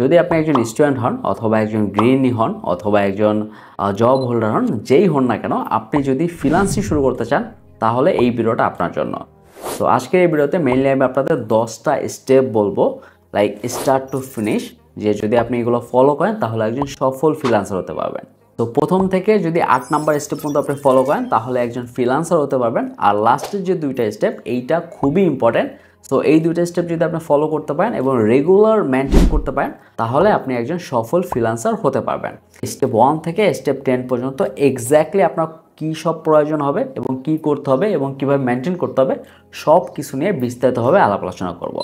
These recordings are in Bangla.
যদি আপনি একজন স্টুডেন্ট হন অথবা একজন গৃহিণী হন অথবা একজন জব হোল্ডার হন যেই হন না কেন আপনি যদি ফিনান্সিং শুরু করতে চান তাহলে এই ভিডিওটা আপনার জন্য তো আজকের এই ভিডিওতে মেইনলি আমি আপনাদের দশটা স্টেপ বলবো লাইক স্টার্ট টু ফিনিশ যে যদি আপনি এগুলো ফলো করেন তাহলে একজন সফল ফিলান্সার হতে পারবেন তো প্রথম থেকে যদি আট নাম্বার স্টেপ পর্যন্ত আপনি ফলো করেন তাহলে একজন ফিলান্সার হতে পারবেন আর লাস্টের যে দুইটা স্টেপ এইটা খুবই ইম্পর্ট্যান্ট সো এই দুইটা স্টেপ যদি আপনি ফলো করতে পারেন এবং রেগুলার মেনটেন করতে পারেন তাহলে আপনি একজন সফল ফ্রিল্যান্সার হতে পারবেন স্টেপ ওয়ান থেকে স্টেপ টেন পর্যন্ত এক্স্যাক্টলি আপনার কি সব প্রয়োজন হবে এবং কি করতে হবে এবং কিভাবে মেনটেন করতে হবে সব কিছু নিয়ে বিস্তারিতভাবে আলাপ আলোচনা করব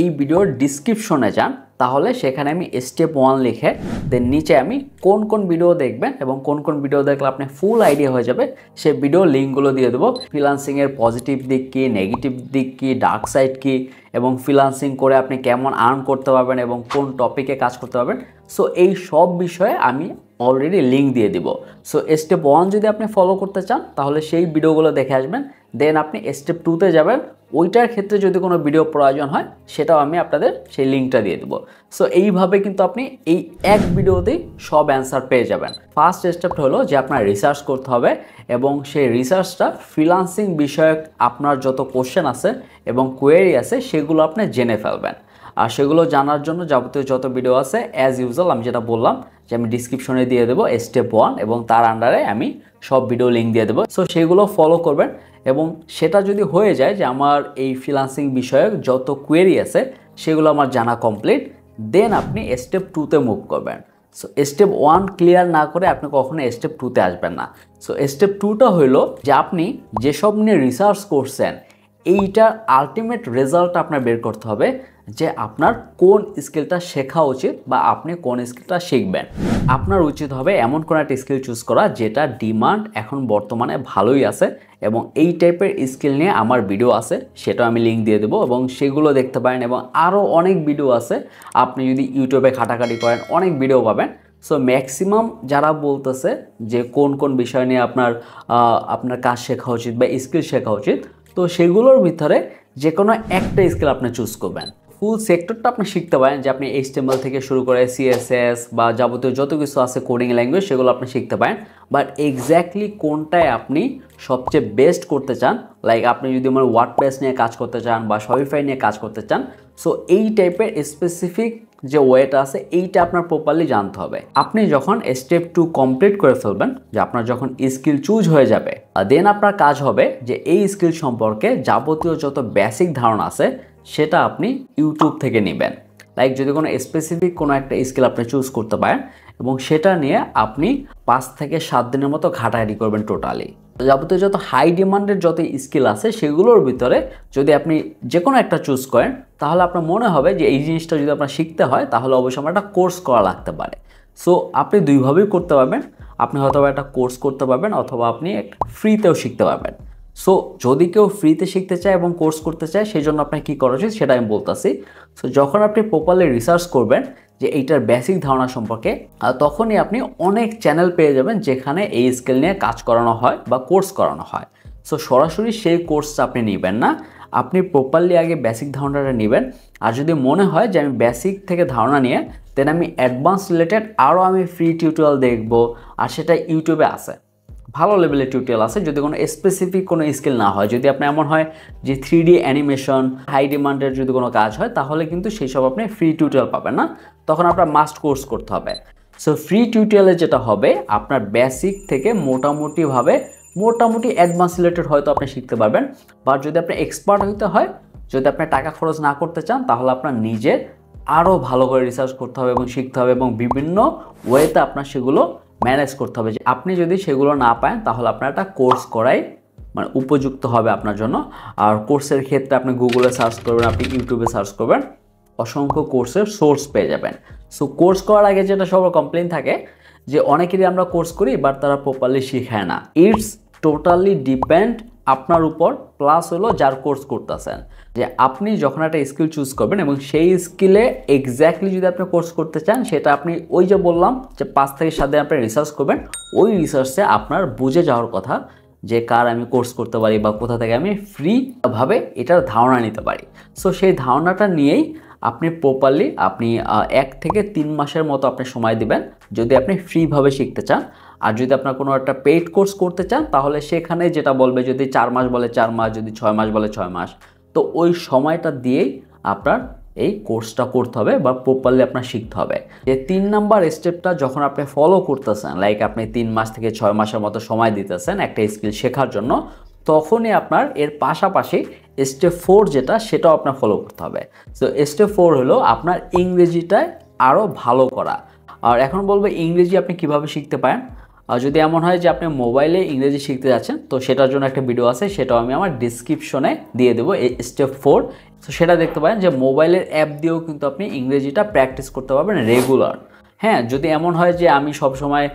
এই ভিডিওর ডিসক্রিপশনে যান তাহলে সেখানে আমি স্টেপ ওয়ান লিখে দেন নিচে আমি কোন কোন ভিডিও দেখবেন এবং কোন কোন ভিডিও দেখলে আপনি ফুল আইডিয়া হয়ে যাবে সে ভিডিও লিঙ্কগুলো দিয়ে দেবো ফ্রিলান্সিংয়ের পজিটিভ দিক কী নেগেটিভ দিক কী ডার্ক সাইড কী এবং ফ্রিলান্সিং করে আপনি কেমন আর্ন করতে পারবেন এবং কোন টপিকে কাজ করতে পারবেন সো এই সব বিষয়ে আমি অলরেডি লিঙ্ক দিয়ে দিব সো স্টেপ ওয়ান যদি আপনি ফলো করতে চান তাহলে সেই ভিডিওগুলো দেখে আসবেন দেন আপনি স্টেপ টুতে যাবেন ওইটার ক্ষেত্রে যদি কোনো ভিডিও প্রয়োজন হয় সেটাও আমি আপনাদের সেই লিঙ্কটা দিয়ে দেবো সো এইভাবে কিন্তু আপনি এই এক ভিডিওতেই সব অ্যান্সার পেয়ে যাবেন ফার্স্ট স্টেপটা হলো যে আপনার রিসার্চ করতে হবে এবং সেই রিসার্চটা ফ্রিলান্সিং বিষয়ক আপনার যত কোশ্চেন আছে এবং কোয়েরি আছে সেগুলো আপনি জেনে ফেলবেন আর সেগুলো জানার জন্য যাবতীয় যত ভিডিও আছে অ্যাজ ইউজুয়াল আমি যেটা বললাম যে আমি ডিসক্রিপশনে দিয়ে দেবো স্টেপ ওয়ান এবং তার আন্ডারে আমি সব ভিডিও লিঙ্ক দিয়ে দেবো সো সেগুলো ফলো করবেন এবং সেটা যদি হয়ে যায় যে আমার এই ফ্রিলান্সিং বিষয়ক যত কোয়েরি আছে সেগুলো আমার জানা কমপ্লিট দেন আপনি স্টেপ টুতে মুভ করবেন সো স্টেপ ওয়ান ক্লিয়ার না করে আপনি কখনো স্টেপ টুতে আসবেন না সো স্টেপ টুটা হইল যে আপনি যেসব নিয়ে রিসার্চ করছেন এইটার আলটিমেট রেজাল্ট আপনার বের করতে হবে যে আপনার কোন স্কিলটা শেখা উচিত বা আপনি কোন স্কিলটা শিখবেন আপনার উচিত হবে এমন কোন একটা স্কিল চুজ করা যেটা ডিমান্ড এখন বর্তমানে ভালোই আছে এবং এই টাইপের স্কিল নিয়ে আমার ভিডিও আছে সেটা আমি লিঙ্ক দিয়ে দেবো এবং সেগুলো দেখতে পারেন এবং আরও অনেক ভিডিও আছে আপনি যদি ইউটিউবে খাটাখাটি করেন অনেক ভিডিও পাবেন সো ম্যাক্সিমাম যারা বলতেছে যে কোন কোন বিষয় নিয়ে আপনার আপনার কাজ শেখা উচিত বা স্কিল শেখা উচিত তো সেগুলোর ভিতরে যে কোনো একটা স্কিল আপনি চুজ করবেন ফুল সেক্টরটা আপনি শিখতে পারেন যে আপনি টেম্বল থেকে শুরু করে সিএসএস বা যাবতীয় যত কিছু আছে কোডিং ল্যাঙ্গুয়েজ সেগুলো আপনি শিখতে পারেন বাট এক্স্যাক্টলি কোনটায় আপনি সবচেয়ে বেস্ট করতে চান লাইক আপনি যদি আমার ওয়ার্ডপ্রেস নিয়ে কাজ করতে চান বা শপিফাই নিয়ে কাজ করতে চান সো এই টাইপের স্পেসিফিক যে ওয়েটা আছে এইটা আপনার প্রপারলি জানতে হবে আপনি যখন স্টেপ টু কমপ্লিট করে ফেলবেন যে আপনার যখন স্কিল চুজ হয়ে যাবে দেন আপনার কাজ হবে যে এই স্কিল সম্পর্কে যাবতীয় যত বেসিক ধারণা আছে সেটা আপনি ইউটিউব থেকে নেবেন লাইক যদি কোনো স্পেসিফিক কোনো একটা স্কিল আপনি চুজ করতে পারেন এবং সেটা নিয়ে আপনি পাঁচ থেকে সাত দিনের মতো ঘাটাঘাটি করবেন টোটালি যাবতীয় যত হাই ডিমান্ডের যত স্কিল আছে সেগুলোর ভিতরে যদি আপনি যে কোনো একটা চুজ করেন তাহলে আপনার মনে হবে যে এই জিনিসটা যদি আপনার শিখতে হয় তাহলে অবশ্যই আমার একটা কোর্স করা লাগতে পারে সো আপনি দুইভাবেই করতে পারবেন আপনি হয়তো একটা কোর্স করতে পারবেন অথবা আপনি একটা ফ্রিতেও শিখতে পারবেন সো যদি কেউ ফ্রিতে শিখতে চায় এবং কোর্স করতে চায় সেই জন্য আপনার কী করা উচিত সেটা আমি বলতেছি সো যখন আপনি প্রপারলি রিসার্চ করবেন যে এইটার বেসিক ধারণা সম্পর্কে তখনই আপনি অনেক চ্যানেল পেয়ে যাবেন যেখানে এই স্কেল নিয়ে কাজ করানো হয় বা কোর্স করানো হয় সো সরাসরি সেই কোর্সটা আপনি নেবেন না আপনি প্রপারলি আগে বেসিক ধারণাটা নেবেন আর যদি মনে হয় যে আমি বেসিক থেকে ধারণা নিয়ে দেন আমি অ্যাডভান্স রিলেটেড আরও আমি ফ্রি টিউটোরিয়াল দেখব আর সেটা ইউটিউবে আছে ভালো লেভেলের টিউটোরিয়াল আছে যদি কোনো স্পেসিফিক কোনো স্কিল না হয় যদি আপনার এমন হয় যে থ্রি ডি অ্যানিমেশন হাই ডিমান্ডের যদি কোনো কাজ হয় তাহলে কিন্তু সেই সব আপনি ফ্রি টিউটোরিয়াল পাবেন না তখন আপনার মাস্ট কোর্স করতে হবে সো ফ্রি টিউটোরিয়ালে যেটা হবে আপনার বেসিক থেকে মোটামুটিভাবে মোটামুটি অ্যাডভান্স রিলেটেড হয়তো আপনি শিখতে পারবেন বা যদি আপনি এক্সপার্ট হইতে হয় যদি আপনি টাকা খরচ না করতে চান তাহলে আপনার নিজের আরও ভালো করে রিসার্চ করতে হবে এবং শিখতে হবে এবং বিভিন্ন ওয়েতে আপনার সেগুলো ম্যানেজ করতে হবে যে আপনি যদি সেগুলো না পায় তাহলে আপনার একটা কোর্স করাই মানে উপযুক্ত হবে আপনার জন্য আর কোর্সের ক্ষেত্রে আপনি গুগলে সার্চ করবেন আপনি ইউটিউবে সার্চ করবেন অসংখ্য কোর্সের সোর্স পেয়ে যাবেন সো কোর্স করার আগে যেটা সবার কমপ্লেন থাকে যে অনেকেরই আমরা কোর্স করি বাট তারা প্রপারলি শিখায় না ইটস টোটালি ডিপেন্ড আপনার উপর প্লাস হলো যার কোর্স করতেছেন যে আপনি যখন একটা স্কিল চুজ করবেন এবং সেই স্কিলে এক্স্যাক্টলি যদি আপনি কোর্স করতে চান সেটা আপনি ওই যে বললাম যে পাঁচ থেকে সাত দিন আপনি রিসার্চ করবেন ওই রিসার্চে আপনার বুঝে যাওয়ার কথা যে কার আমি কোর্স করতে পারি বা কোথা থেকে আমি ফ্রিভাবে এটার ধারণা নিতে পারি সো সেই ধারণাটা নিয়েই আপনি প্রপারলি আপনি এক থেকে তিন মাসের মতো আপনি সময় দিবেন যদি আপনি ফ্রিভাবে শিখতে চান আর যদি আপনার কোনো একটা পেইড কোর্স করতে চান তাহলে সেখানে যেটা বলবে যদি চার মাস বলে চার মাস যদি ছয় মাস বলে ছয় মাস তো ওই সময়টা দিয়েই আপনার এই কোর্সটা করতে হবে বা প্রপারলি আপনার শিখতে হবে যে তিন নাম্বার স্টেপটা যখন আপনি ফলো করতেছেন লাইক আপনি তিন মাস থেকে ছয় মাসের মতো সময় দিতেছেন একটা স্কিল শেখার জন্য তখনই আপনার এর পাশাপাশি স্টেপ ফোর যেটা সেটাও আপনার ফলো করতে হবে তো স্টেপ ফোর হলো আপনার ইংরেজিটায় আরও ভালো করা আর এখন বলবো ইংরেজি আপনি কিভাবে শিখতে পারেন আর যদি এমন হয় যে আপনি মোবাইলে ইংরেজি শিখতে যাচ্ছেন তো সেটার জন্য একটা ভিডিও আছে সেটাও আমি আমার ডিসক্রিপশনে দিয়ে দেবো স্টেপ ফোর তো সেটা দেখতে পারেন যে মোবাইলের অ্যাপ দিয়েও কিন্তু আপনি ইংরেজিটা প্র্যাকটিস করতে পারবেন রেগুলার হ্যাঁ যদি এমন হয় যে আমি সব সময়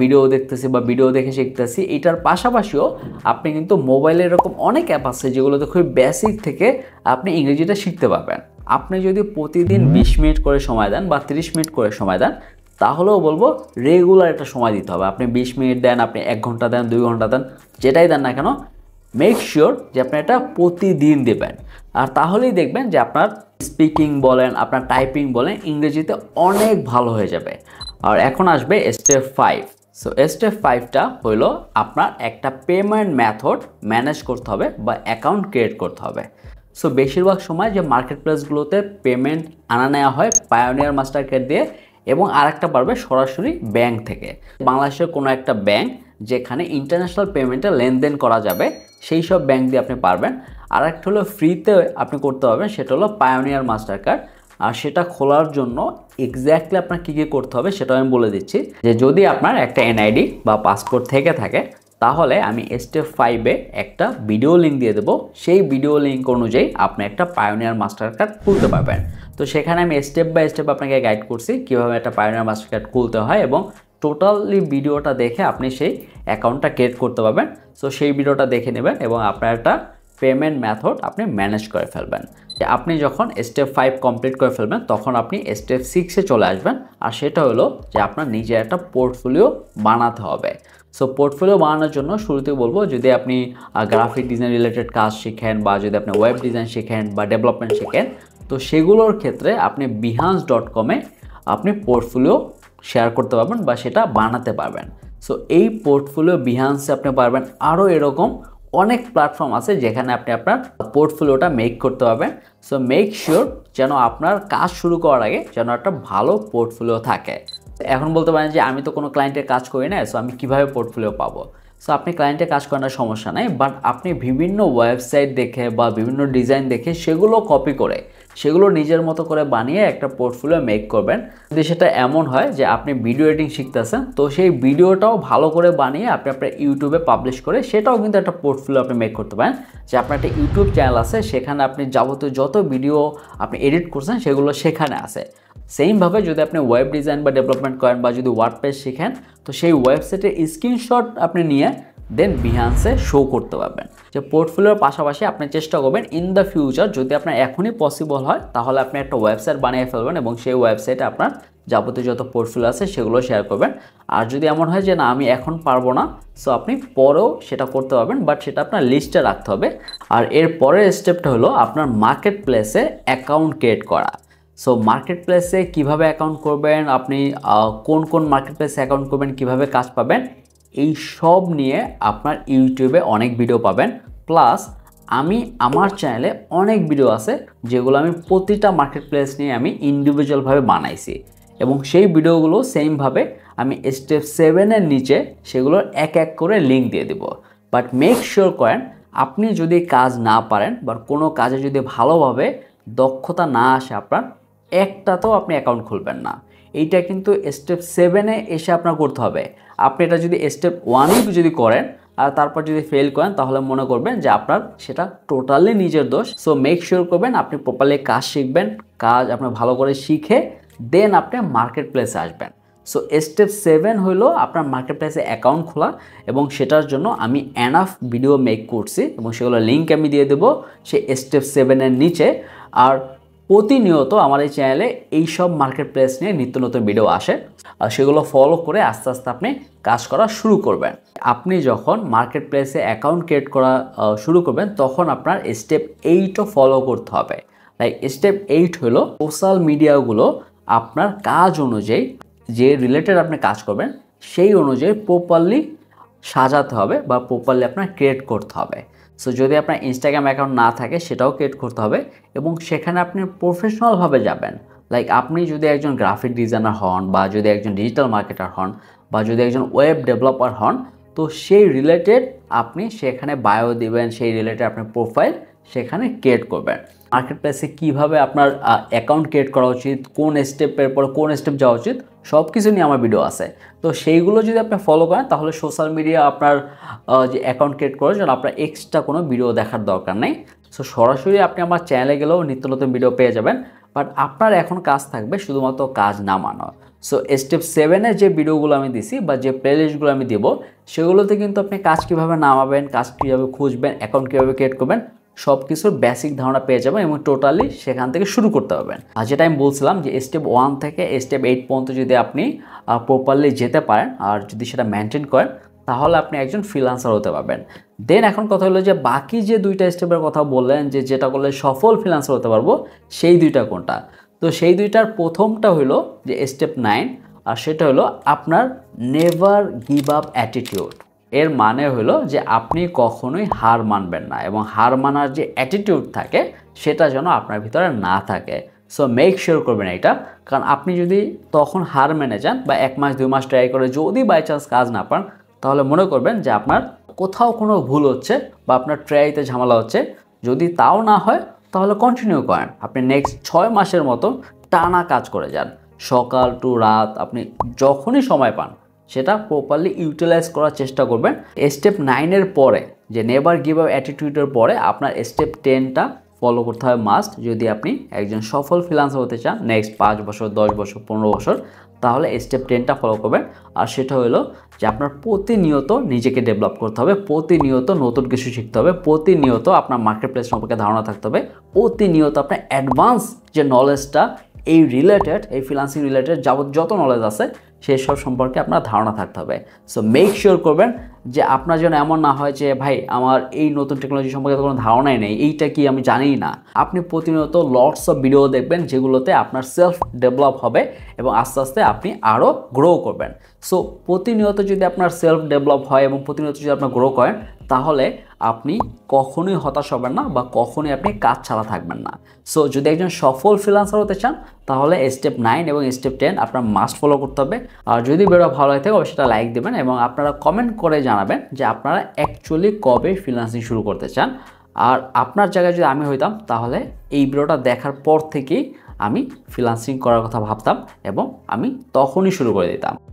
ভিডিও দেখতেছি বা ভিডিও দেখে শিখতেছি এটার পাশাপাশিও আপনি কিন্তু মোবাইলে এরকম অনেক অ্যাপ আছে যেগুলোতে খুবই বেসিক থেকে আপনি ইংরেজিটা শিখতে পারবেন আপনি যদি প্রতিদিন বিশ মিনিট করে সময় দেন বা 30 মিনিট করে সময় দেন তাহলেও বলবো রেগুলার একটা সময় দিতে হবে আপনি বিশ মিনিট দেন আপনি এক ঘন্টা দেন দুই ঘন্টা দেন যেটাই দেন না কেন মেক শিওর যে আপনি এটা প্রতিদিন দেবেন আর তাহলেই দেখবেন যে আপনার স্পিকিং বলেন আপনার টাইপিং বলেন ইংরেজিতে অনেক ভালো হয়ে যাবে আর এখন আসবে স্টেপ ফাইভ সো স্টেপ ফাইভটা হইল আপনার একটা পেমেন্ট মেথড ম্যানেজ করতে হবে বা অ্যাকাউন্ট ক্রিয়েট করতে হবে সো বেশিরভাগ সময় যে মার্কেট প্লেসগুলোতে পেমেন্ট আনা নেওয়া হয় পায়োনিয়ার মাস্টার কার্ড দিয়ে এবং আরেকটা পারবে সরাসরি ব্যাংক থেকে বাংলাদেশের কোনো একটা ব্যাংক যেখানে ইন্টারন্যাশনাল পেমেন্টে লেনদেন করা যাবে সেই সব ব্যাংক দিয়ে আপনি পারবেন আর একটা হলো ফ্রিতে আপনি করতে পারবেন সেটা হলো পায়োনিয়ার মাস্টার কার্ড আর সেটা খোলার জন্য এক্স্যাক্টলি আপনার কী কী করতে হবে সেটা আমি বলে দিচ্ছি যে যদি আপনার একটা এনআইডি বা পাসপোর্ট থেকে থাকে তাহলে আমি স্টেপ ফাইভে একটা ভিডিও লিঙ্ক দিয়ে দেবো সেই ভিডিও লিঙ্ক অনুযায়ী আপনি একটা পায়োনিয়ার মাস্টার কার্ড খুলতে পারবেন তো সেখানে আমি স্টেপ বাই স্টেপ আপনাকে গাইড করছি কীভাবে একটা পায়োনিয়ার মাস্টার কার্ড খুলতে হয় এবং টোটালি ভিডিওটা দেখে আপনি সেই অ্যাকাউন্টটা ক্রিয়েট করতে পারবেন সো সেই ভিডিওটা দেখে নেবেন এবং আপনার একটা পেমেন্ট ম্যাথড আপনি ম্যানেজ করে ফেলবেন আপনি যখন স্টেপ ফাইভ কমপ্লিট করে ফেলবেন তখন আপনি স্টেপ সিক্সে চলে আসবেন আর সেটা হলো যে আপনার নিজের একটা পোর্টফোলিও বানাতে হবে সো পোর্টফোলিও বানানোর জন্য শুরুতে বলবো যদি আপনি গ্রাফিক ডিজাইন রিলেটেড কাজ শিখেন বা যদি আপনি ওয়েব ডিজাইন শিখেন বা ডেভেলপমেন্ট শিখেন তো সেগুলোর ক্ষেত্রে আপনি বিহান্স ডট কমে আপনি পোর্টফোলিও শেয়ার করতে পারবেন বা সেটা বানাতে পারবেন সো এই পোর্টফোলিও বিহান্সে আপনি পারবেন আরও এরকম অনেক প্ল্যাটফর্ম আছে যেখানে আপনি আপনার পোর্টফোলিওটা মেক করতে পারবেন সো মেক শিওর যেন আপনার কাজ শুরু করার আগে যেন একটা ভালো পোর্টফোলিও থাকে এখন বলতে পারেন যে আমি তো কোনো ক্লায়েন্টের কাজ করি না সো আমি কিভাবে পোর্টফোলিও পাবো সো আপনি ক্লায়েন্টের কাজ করার সমস্যা নাই বাট আপনি বিভিন্ন ওয়েবসাইট দেখে বা বিভিন্ন ডিজাইন দেখে সেগুলো কপি করে সেগুলো নিজের মতো করে বানিয়ে একটা পোর্টফোলিও মেক করবেন যদি সেটা এমন হয় যে আপনি ভিডিও এডিটিং শিখতেছেন তো সেই ভিডিওটাও ভালো করে বানিয়ে আপনি আপনার ইউটিউবে পাবলিশ করে সেটাও কিন্তু একটা পোর্টফোলিও আপনি মেক করতে পারেন যে আপনার একটা ইউটিউব চ্যানেল আছে সেখানে আপনি যাবতীয় যত ভিডিও আপনি এডিট করছেন সেগুলো সেখানে আছে সেইমভাবে যদি আপনি ওয়েব ডিজাইন বা ডেভেলপমেন্ট করেন বা যদি ওয়ার্ড পেজ শিখেন তো সেই ওয়েবসাইটের স্ক্রিনশট আপনি নিয়ে দেন বিহান্সে শো করতে পারবেন যে পোর্টফোলিওর পাশাপাশি আপনি চেষ্টা করবেন ইন দ্য ফিউচার যদি আপনার এখনই পসিবল হয় তাহলে আপনি একটা ওয়েবসাইট বানিয়ে ফেলবেন এবং সেই ওয়েবসাইটে আপনার যাবতীয় যত পোর্টফোলিও আছে সেগুলো শেয়ার করবেন আর যদি এমন হয় যে না আমি এখন পারবো না সো আপনি পরেও সেটা করতে পারবেন বাট সেটা আপনার লিস্টে রাখতে হবে আর এর পরের স্টেপটা হলো আপনার মার্কেট প্লেসে অ্যাকাউন্ট ক্রিয়েট করা সো মার্কেট প্লেসে কীভাবে অ্যাকাউন্ট করবেন আপনি কোন কোন মার্কেট প্লেসে অ্যাকাউন্ট করবেন কীভাবে কাজ পাবেন এই সব নিয়ে আপনার ইউটিউবে অনেক ভিডিও পাবেন প্লাস আমি আমার চ্যানেলে অনেক ভিডিও আছে যেগুলো আমি প্রতিটা মার্কেট প্লেস নিয়ে আমি ইন্ডিভিজুয়ালভাবে বানাইছি এবং সেই ভিডিওগুলো সেমভাবে আমি স্টেপ সেভেনের নিচে সেগুলোর এক এক করে লিঙ্ক দিয়ে দেবো বাট মেক শিওর করেন আপনি যদি কাজ না পারেন বা কোনো কাজে যদি ভালোভাবে দক্ষতা না আসে আপনার একটাতেও আপনি অ্যাকাউন্ট খুলবেন না এইটা কিন্তু স্টেপ সেভেনে এসে আপনার করতে হবে আপনি এটা যদি স্টেপ ওয়ানে যদি করেন আর তারপর যদি ফেল করেন তাহলে মনে করবেন যে আপনার সেটা টোটালি নিজের দোষ সো মেক শিওর করবেন আপনি প্রপারলি কাজ শিখবেন কাজ আপনি ভালো করে শিখে দেন আপনি মার্কেট প্লেসে আসবেন সো স্টেপ সেভেন হলো আপনার মার্কেট প্লেসে অ্যাকাউন্ট খোলা এবং সেটার জন্য আমি অ্যানাফ ভিডিও মেক করছি এবং সেগুলো লিঙ্ক আমি দিয়ে দেবো সেই স্টেপ সেভেনের নিচে আর প্রতিনিয়ত আমার এই চ্যানেলে এইসব মার্কেট প্লেস নিয়ে নিত্য নতুন ভিডিও আসে আর সেগুলো ফলো করে আস্তে আস্তে আপনি কাজ করা শুরু করবেন আপনি যখন মার্কেট প্লেসে অ্যাকাউন্ট ক্রিয়েট করা শুরু করবেন তখন আপনার স্টেপ এইটও ফলো করতে হবে লাইক স্টেপ এইট হলো সোশ্যাল মিডিয়াগুলো আপনার কাজ অনুযায়ী যে রিলেটেড আপনি কাজ করবেন সেই অনুযায়ী প্রপারলি সাজাতে হবে বা প্রপারলি আপনার ক্রিয়েট করতে হবে সো যদি আপনার ইনস্টাগ্রাম অ্যাকাউন্ট না থাকে সেটাও ক্রিয়েট করতে হবে এবং সেখানে আপনি প্রফেশনালভাবে যাবেন লাইক আপনি যদি একজন গ্রাফিক ডিজাইনার হন বা যদি একজন ডিজিটাল মার্কেটার হন বা যদি একজন ওয়েব ডেভেলপার হন তো সেই রিলেটেড আপনি সেখানে বায়ো দিবেন সেই রিলেটেড আপনার প্রোফাইল সেখানে ক্রিয়েট করবেন মার্কেট প্লেসে কীভাবে আপনার অ্যাকাউন্ট ক্রিয়েট করা উচিত কোন স্টেপের পর কোন স্টেপ যাওয়া উচিত সব কিছু নিয়ে আমার ভিডিও আছে তো সেইগুলো যদি আপনি ফলো করেন তাহলে সোশ্যাল মিডিয়া আপনার যে অ্যাকাউন্ট ক্রিয়েট করার জন্য আপনার এক্সট্রা কোনো ভিডিও দেখার দরকার নেই সো সরাসরি আপনি আমার চ্যানেলে গেলেও নিত্য নতুন ভিডিও পেয়ে যাবেন বাট আপনার এখন কাজ থাকবে শুধুমাত্র কাজ না মানো সো স্টেপ সেভেনে যে ভিডিওগুলো আমি দিছি বা যে প্লেলিস্টগুলো আমি দেবো সেগুলোতে কিন্তু আপনি কাজ কীভাবে নামাবেন কাজ কীভাবে খুঁজবেন অ্যাকাউন্ট কীভাবে ক্রিয়েট করবেন সব কিছুর বেসিক ধারণা পেয়ে যাবেন এবং টোটালি সেখান থেকে শুরু করতে পারবেন আর যেটা আমি বলছিলাম যে স্টেপ ওয়ান থেকে স্টেপ এইট পর্যন্ত যদি আপনি প্রপারলি যেতে পারেন আর যদি সেটা মেনটেন করেন তাহলে আপনি একজন ফ্রিলান্সার হতে পারবেন দেন এখন কথা হলো যে বাকি যে দুইটা স্টেপের কথা বললেন যে যেটা করলে সফল ফ্রিলান্সার হতে পারবো সেই দুইটা কোনটা তো সেই দুইটার প্রথমটা হলো যে স্টেপ নাইন আর সেটা হলো আপনার নেভার গিভ আপ অ্যাটিটিউড এর মানে হলো যে আপনি কখনোই হার মানবেন না এবং হার মানার যে অ্যাটিটিউড থাকে সেটা যেন আপনার ভিতরে না থাকে সো মেক শিওর করবেন এটা কারণ আপনি যদি তখন হার মেনে যান বা এক মাস দুই মাস ট্রাই করে যদি বাই চান্স কাজ না পান তাহলে মনে করবেন যে আপনার কোথাও কোনো ভুল হচ্ছে বা আপনার ট্রাইতে ঝামেলা হচ্ছে যদি তাও না হয় তাহলে কন্টিনিউ করেন আপনি নেক্সট ছয় মাসের মতো টানা কাজ করে যান সকাল টু রাত আপনি যখনই সময় পান সেটা প্রপারলি ইউটিলাইজ করার চেষ্টা করবেন স্টেপ নাইনের পরে যে নেভার গিভ আপ অ্যাটিটিউডের পরে আপনার স্টেপ টেনটা ফলো করতে হবে মাস্ট যদি আপনি একজন সফল ফিলান্স হতে চান নেক্সট পাঁচ বছর দশ বছর পনেরো বছর তাহলে স্টেপ টেনটা ফলো করবেন আর সেটা হলো যে আপনার প্রতিনিয়ত নিজেকে ডেভেলপ করতে হবে প্রতিনিয়ত নতুন কিছু শিখতে হবে প্রতিনিয়ত আপনার মার্কেট প্লেস সম্পর্কে ধারণা থাকতে হবে প্রতিনিয়ত আপনার অ্যাডভান্স যে নলেজটা এই রিলেটেড এই ফিলান্সিং রিলেটেড যাবত যত নলেজ আছে সেই সব সম্পর্কে আপনার ধারণা থাকতে হবে সো মেক শিওর করবেন যে আপনার জন্য এমন না হয় যে ভাই আমার এই নতুন টেকনোলজি সম্পর্কে কোনো ধারণাই নেই এইটা কি আমি জানি না আপনি প্রতিনিয়ত লটস অফ ভিডিও দেখবেন যেগুলোতে আপনার সেলফ ডেভেলপ হবে এবং আস্তে আস্তে আপনি আরও গ্রো করবেন সো প্রতিনিয়ত যদি আপনার সেলফ ডেভেলপ হয় এবং প্রতিনিয়ত যদি আপনার গ্রো করেন তাহলে আপনি কখনোই হতাশ হবেন না বা কখনোই আপনি কাজ ছাড়া থাকবেন না সো যদি একজন সফল ফ্রিলান্সার হতে চান তাহলে স্টেপ নাইন এবং স্টেপ টেন আপনার মাস্ট ফলো করতে হবে আর যদি বেরো ভালো হয়ে থাকে সেটা লাইক দেবেন এবং আপনারা কমেন্ট করে জানাবেন যে আপনারা অ্যাকচুয়ালি কবে ফ্রিলান্সিং শুরু করতে চান আর আপনার জায়গায় যদি আমি হইতাম তাহলে এই ভিডিওটা দেখার পর থেকেই আমি ফ্রিলান্সিং করার কথা ভাবতাম এবং আমি তখনই শুরু করে দিতাম